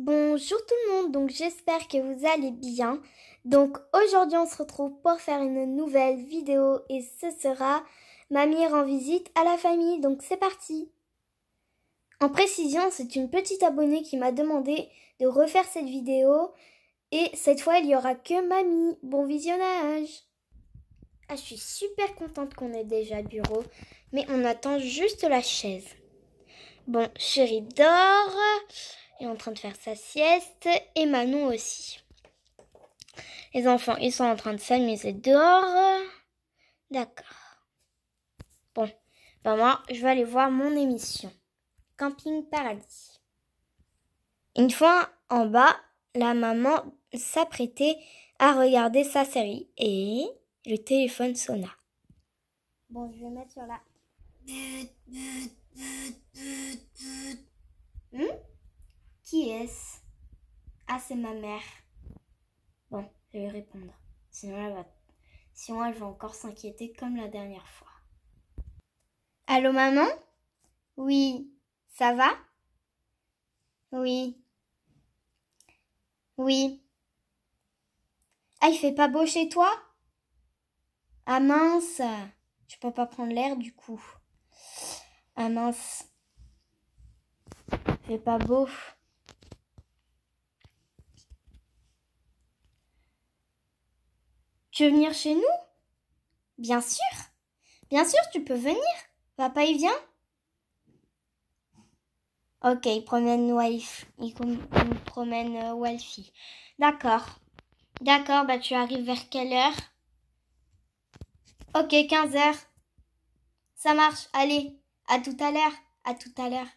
Bonjour tout le monde, donc j'espère que vous allez bien. Donc aujourd'hui on se retrouve pour faire une nouvelle vidéo et ce sera Mamie rend visite à la famille, donc c'est parti En précision, c'est une petite abonnée qui m'a demandé de refaire cette vidéo et cette fois il n'y aura que Mamie. Bon visionnage Ah je suis super contente qu'on ait déjà bureau, mais on attend juste la chaise. Bon, chérie dort est en train de faire sa sieste et Manon aussi. Les enfants, ils sont en train de s'amuser dehors. D'accord. Bon, ben moi, je vais aller voir mon émission. Camping Paradis. Une fois en bas, la maman s'apprêtait à regarder sa série et le téléphone sonna. Bon, je vais mettre sur la... Hmm? Qui est-ce Ah, c'est ma mère. Bon, je vais lui répondre. Sinon, elle va, Sinon, elle va encore s'inquiéter comme la dernière fois. Allô, maman Oui, ça va Oui. Oui. Ah, il fait pas beau chez toi Ah mince Je peux pas prendre l'air du coup. Ah mince. Il fait pas beau. Tu venir chez nous Bien sûr. Bien sûr, tu peux venir. Papa, il vient Ok, il promène Wife. Il, promène euh, D'accord. D'accord, bah tu arrives vers quelle heure Ok, 15 heures. Ça marche, allez. À tout à l'heure. À tout à l'heure.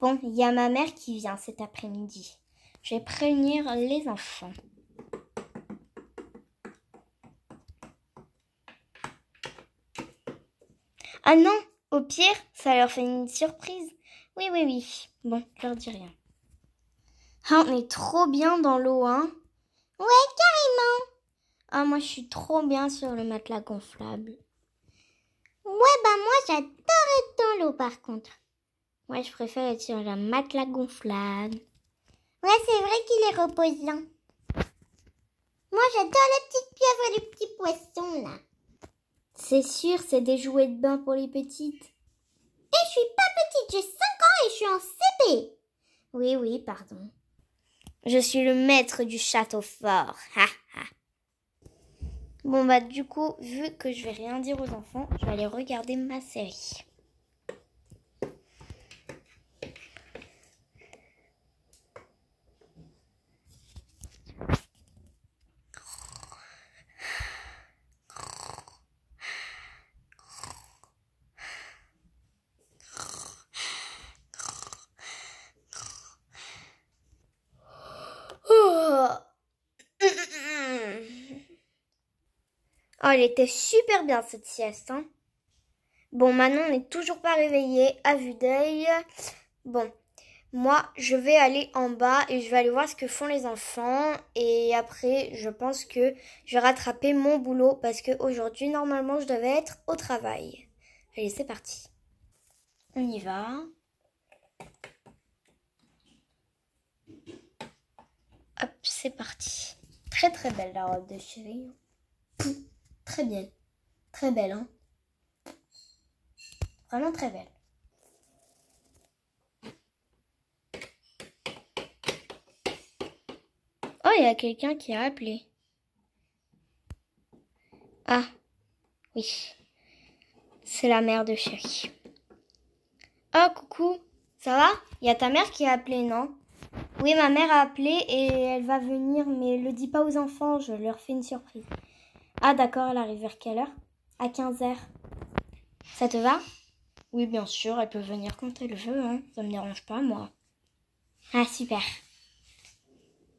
Bon, il y a ma mère qui vient cet après-midi. Je vais prévenir les enfants. Ah non, au pire, ça leur fait une surprise. Oui, oui, oui. Bon, je leur dis rien. Ah, on est trop bien dans l'eau, hein Ouais, carrément. Ah, moi, je suis trop bien sur le matelas gonflable. Ouais, bah moi, j'adore être dans l'eau, par contre. Ouais, je préfère être sur le matelas gonflable. Ouais, c'est vrai qu'il est reposant. Moi, j'adore la petite pieuvre et les petits poissons, là. C'est sûr, c'est des jouets de bain pour les petites. Et je suis pas petite, j'ai 5 ans et je suis en CP. Oui, oui, pardon. Je suis le maître du château fort. Ha, ha. Bon bah du coup, vu que je vais rien dire aux enfants, je vais aller regarder ma série. Oh, elle était super bien cette sieste. Hein. Bon bon, on n'est toujours pas réveillé à vue d'œil. Bon, moi, je vais aller en bas et je vais aller voir ce que font les enfants. Et après, je pense que je vais rattraper mon boulot parce que aujourd'hui normalement, je devais être au travail. Allez, c'est parti. On y va. Hop, c'est parti. Très très belle la robe de chérie. Très bien. Très belle, hein Vraiment très belle. Oh, il y a quelqu'un qui a appelé. Ah, oui. C'est la mère de chérie. Oh, coucou. Ça va Il y a ta mère qui a appelé, non Oui, ma mère a appelé et elle va venir, mais ne le dis pas aux enfants, je leur fais une surprise. Ah d'accord, elle arrive vers quelle heure À 15h. Ça te va Oui, bien sûr, elle peut venir quand elle veut, hein. ça me dérange pas, moi. Ah super.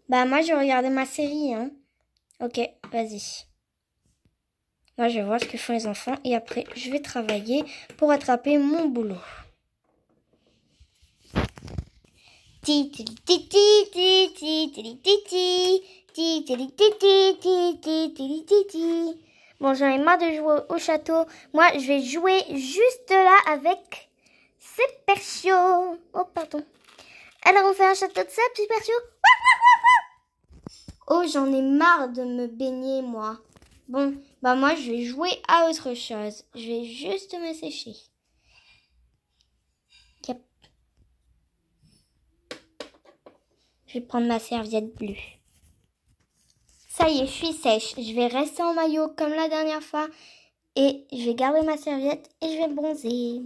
Bah moi, je vais regarder ma série, hein. Ok, vas-y. Moi, je vais voir ce que font les enfants et après, je vais travailler pour attraper mon boulot. Bon, j'en ai marre de jouer au château. Moi, je vais jouer juste là avec ces Chio. Oh, pardon. Alors, on fait un château de sable, Super Oh, j'en ai marre de me baigner, moi. Bon, bah moi, je vais jouer à autre chose. Je vais juste me sécher. Je vais prendre ma serviette bleue. Ça y est, je suis sèche. Je vais rester en maillot comme la dernière fois et je vais garder ma serviette et je vais bronzer.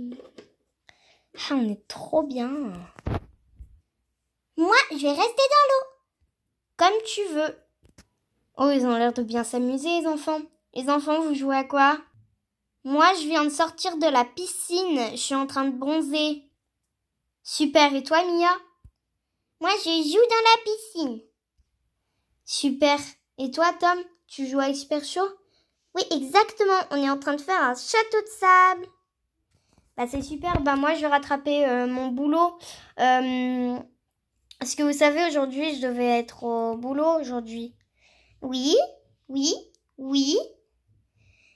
Ah, on est trop bien. Moi, je vais rester dans l'eau. Comme tu veux. Oh, ils ont l'air de bien s'amuser, les enfants. Les enfants, vous jouez à quoi Moi, je viens de sortir de la piscine. Je suis en train de bronzer. Super, et toi, Mia Moi, je joue dans la piscine. Super. Et toi, Tom, tu joues à Expert Show Oui, exactement. On est en train de faire un château de sable. Bah, c'est super. Bah, moi, je vais rattraper euh, mon boulot. Euh, parce que vous savez, aujourd'hui, je devais être au boulot aujourd'hui. Oui, oui, oui.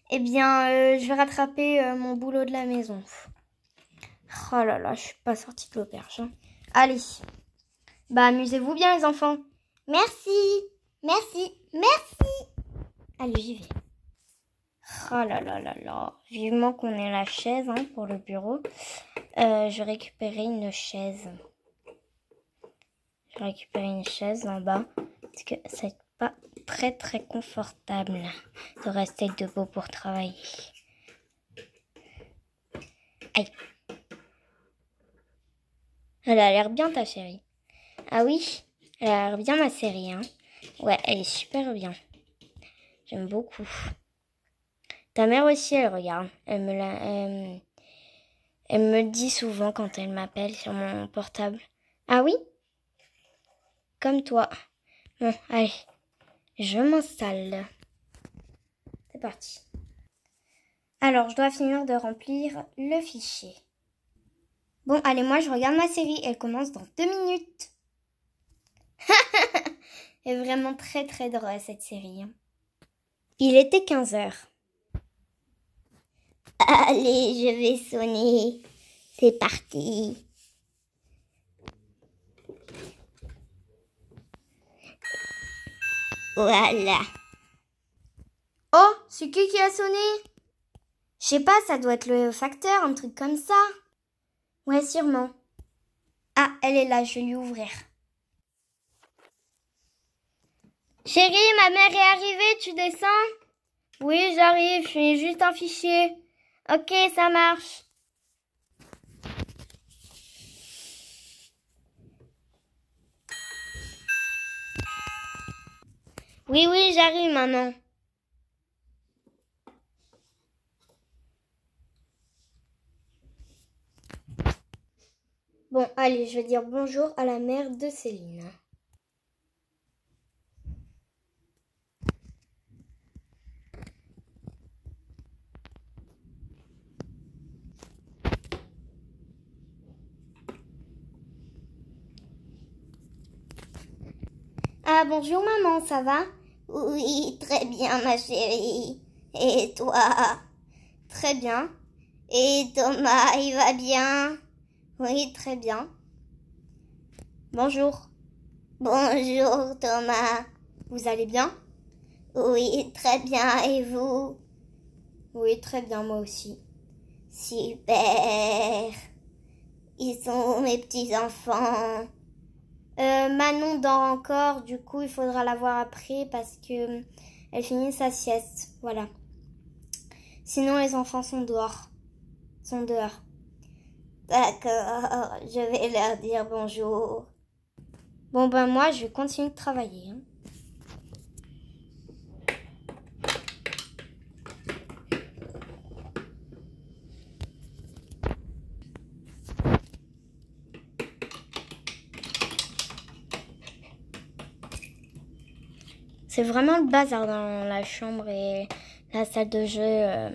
Eh bien, euh, je vais rattraper euh, mon boulot de la maison. Oh là là, je suis pas sortie de l'auberge. Hein. Allez. Bah, amusez-vous bien, les enfants. Merci. Merci, merci. Allez, j'y vais. Oh là là là là. Vivement qu'on ait la chaise hein, pour le bureau. Euh, je récupérer une chaise. Je récupérer une chaise en bas. Parce que c'est pas très très confortable de rester debout pour travailler. Aïe. Elle a l'air bien ta chérie. Ah oui, elle a l'air bien ma série, hein. Ouais, elle est super bien. J'aime beaucoup. Ta mère aussi, elle regarde. Elle me, la, elle, me dit souvent quand elle m'appelle sur mon portable. Ah oui Comme toi. Bon, allez. Je m'installe. C'est parti. Alors, je dois finir de remplir le fichier. Bon, allez, moi, je regarde ma série. Elle commence dans deux minutes. est vraiment très très drôle cette série. Il était 15 heures. Allez, je vais sonner. C'est parti. Voilà. Oh, c'est qui qui a sonné Je sais pas, ça doit être le facteur, un truc comme ça. Ouais, sûrement. Ah, elle est là, je vais lui ouvrir. Chérie, ma mère est arrivée, tu descends Oui, j'arrive, je suis juste un fichier. Ok, ça marche. Oui, oui, j'arrive, maintenant. Bon, allez, je vais dire bonjour à la mère de Céline. Ah, bonjour maman, ça va Oui, très bien ma chérie. Et toi Très bien. Et Thomas, il va bien Oui, très bien. Bonjour. Bonjour Thomas. Vous allez bien Oui, très bien. Et vous Oui, très bien, moi aussi. Super. Ils sont mes petits-enfants. Euh, Manon dort encore, du coup il faudra l'avoir voir après parce que euh, elle finit sa sieste. Voilà. Sinon les enfants sont dehors. Sont dehors. D'accord, je vais leur dire bonjour. Bon ben moi je continue de travailler. Hein. C'est vraiment le bazar dans la chambre et la salle de jeu. Euh,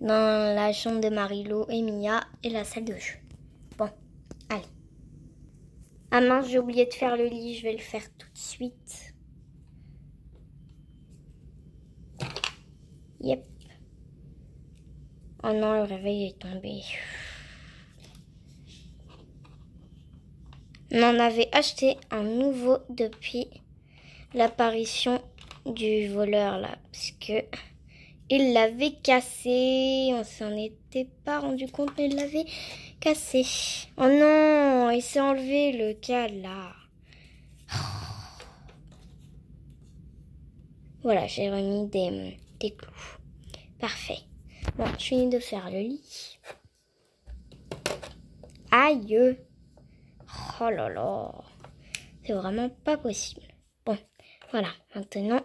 dans la chambre de Marilo et Mia et la salle de jeu. Bon, allez. Ah mince, j'ai oublié de faire le lit, je vais le faire tout de suite. Yep. Oh non, le réveil est tombé. On en avait acheté un nouveau depuis l'apparition du voleur là, parce que il l'avait cassé. On s'en était pas rendu compte, mais il l'avait cassé. Oh non, il s'est enlevé le cas là. Voilà, j'ai remis des, des clous. Parfait. Bon, je finis de faire le lit. Aïe. Oh là là. C'est vraiment pas possible. Voilà, maintenant,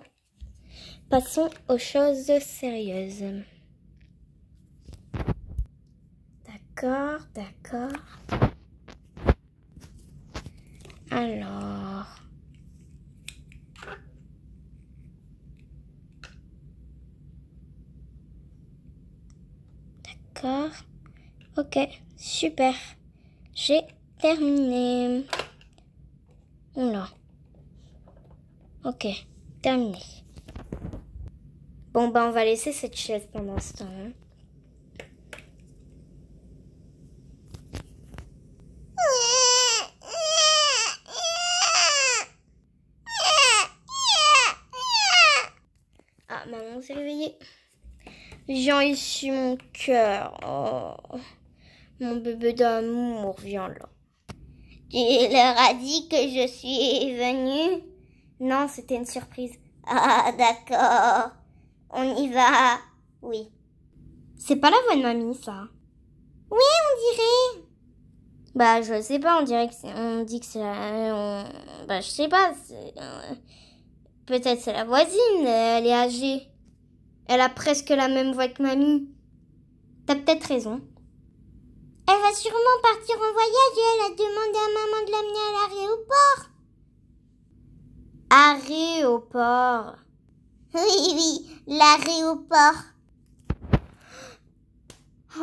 passons aux choses sérieuses. D'accord, d'accord. Alors... D'accord. Ok, super. J'ai terminé. Non. Ok, terminé. Bon, ben, on va laisser cette chaise pendant ce temps. Ah, maman s'est réveillée. sur ici, mon cœur. Oh, mon bébé d'amour, viens là. Tu leur as dit que je suis venue non, c'était une surprise. Ah, d'accord. On y va. Oui. C'est pas la voix de mamie, ça. Oui, on dirait. Bah, je sais pas, on dirait que on dit que c'est Bah, je sais pas. Euh, peut-être c'est la voisine, elle est âgée. Elle a presque la même voix que mamie. T'as peut-être raison. Elle va sûrement partir en voyage et elle a demandé à maman de l'amener à l'aéroport. Arrêt au port. Oui, oui, l'arrêt au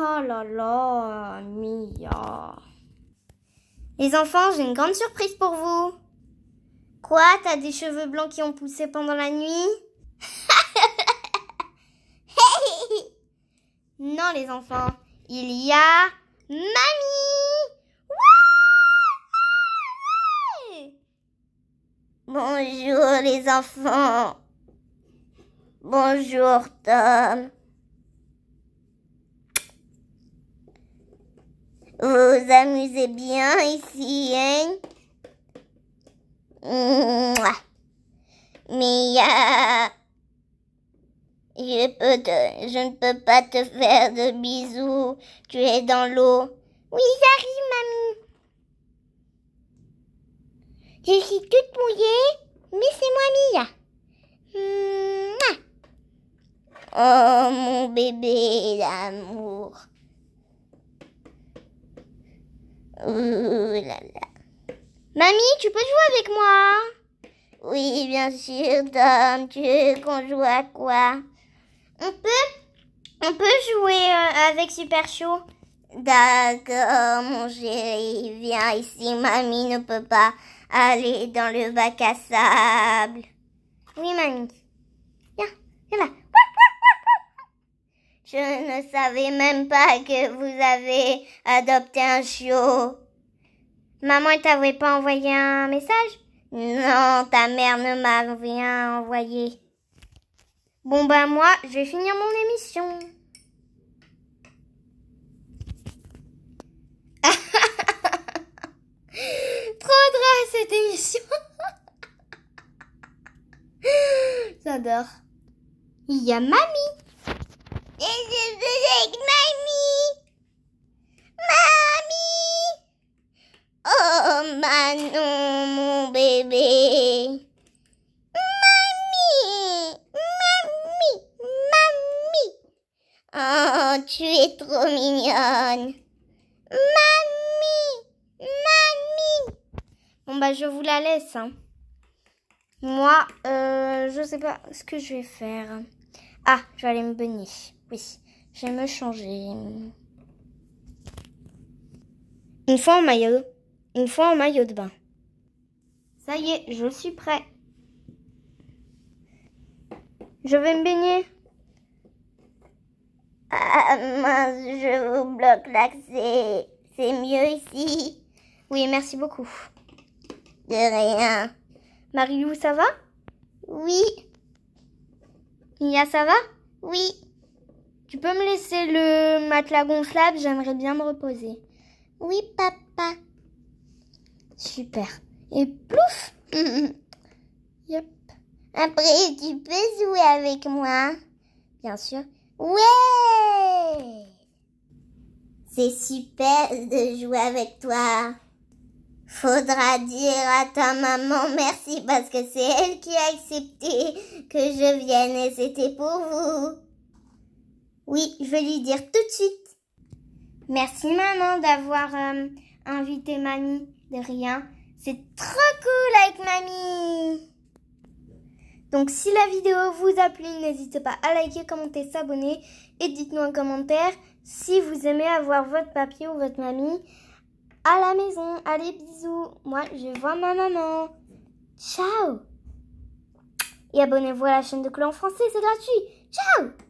Oh là là, Mia. Les enfants, j'ai une grande surprise pour vous. Quoi, t'as des cheveux blancs qui ont poussé pendant la nuit Non les enfants, il y a mamie Bonjour les enfants. Bonjour Tom. Vous amusez bien ici, hein? Mia, euh, je, je ne peux pas te faire de bisous. Tu es dans l'eau. Oui, j'arrive, mamie. Je suis toute mouillée, mais c'est moi Mia. Oh mon bébé d'amour. Ouh là là. Mamie, tu peux jouer avec moi Oui, bien sûr, Tom. Tu veux qu'on joue à quoi On peut, on peut jouer euh, avec Super Show. D'accord, mon chéri, viens ici. Mamie ne peut pas. Allez dans le bac à sable. Oui, Mamie. Viens, viens là. Je ne savais même pas que vous avez adopté un chiot. Maman, elle t'avait pas envoyé un message Non, ta mère ne m'a rien envoyé. Bon ben, moi, je vais finir mon émission. cette émission. J'adore. Il y a mamie. laisse. Hein. Moi, euh, je sais pas ce que je vais faire. Ah, je vais aller me baigner. Oui, je vais me changer. Une fois en maillot, une fois en maillot de bain. Ça y est, je suis prêt. Je vais me baigner. Ah je bloque l'accès. C'est mieux ici. Oui, merci beaucoup. De rien. Marilou, ça va Oui. Mia, ça va Oui. Tu peux me laisser le matelas gonflable J'aimerais bien me reposer. Oui, papa. Super. Et plouf Yep. Après, tu peux jouer avec moi Bien sûr. Ouais C'est super de jouer avec toi. Faudra dire à ta maman merci parce que c'est elle qui a accepté que je vienne et c'était pour vous. Oui, je vais lui dire tout de suite. Merci maman d'avoir euh, invité mamie. De rien. C'est trop cool avec mamie. Donc si la vidéo vous a plu, n'hésitez pas à liker, commenter, s'abonner et dites-nous en commentaire si vous aimez avoir votre papier ou votre mamie à la maison. Allez, bisous. Moi, je vois ma maman. Ciao. Et abonnez-vous à la chaîne de en Français, c'est gratuit. Ciao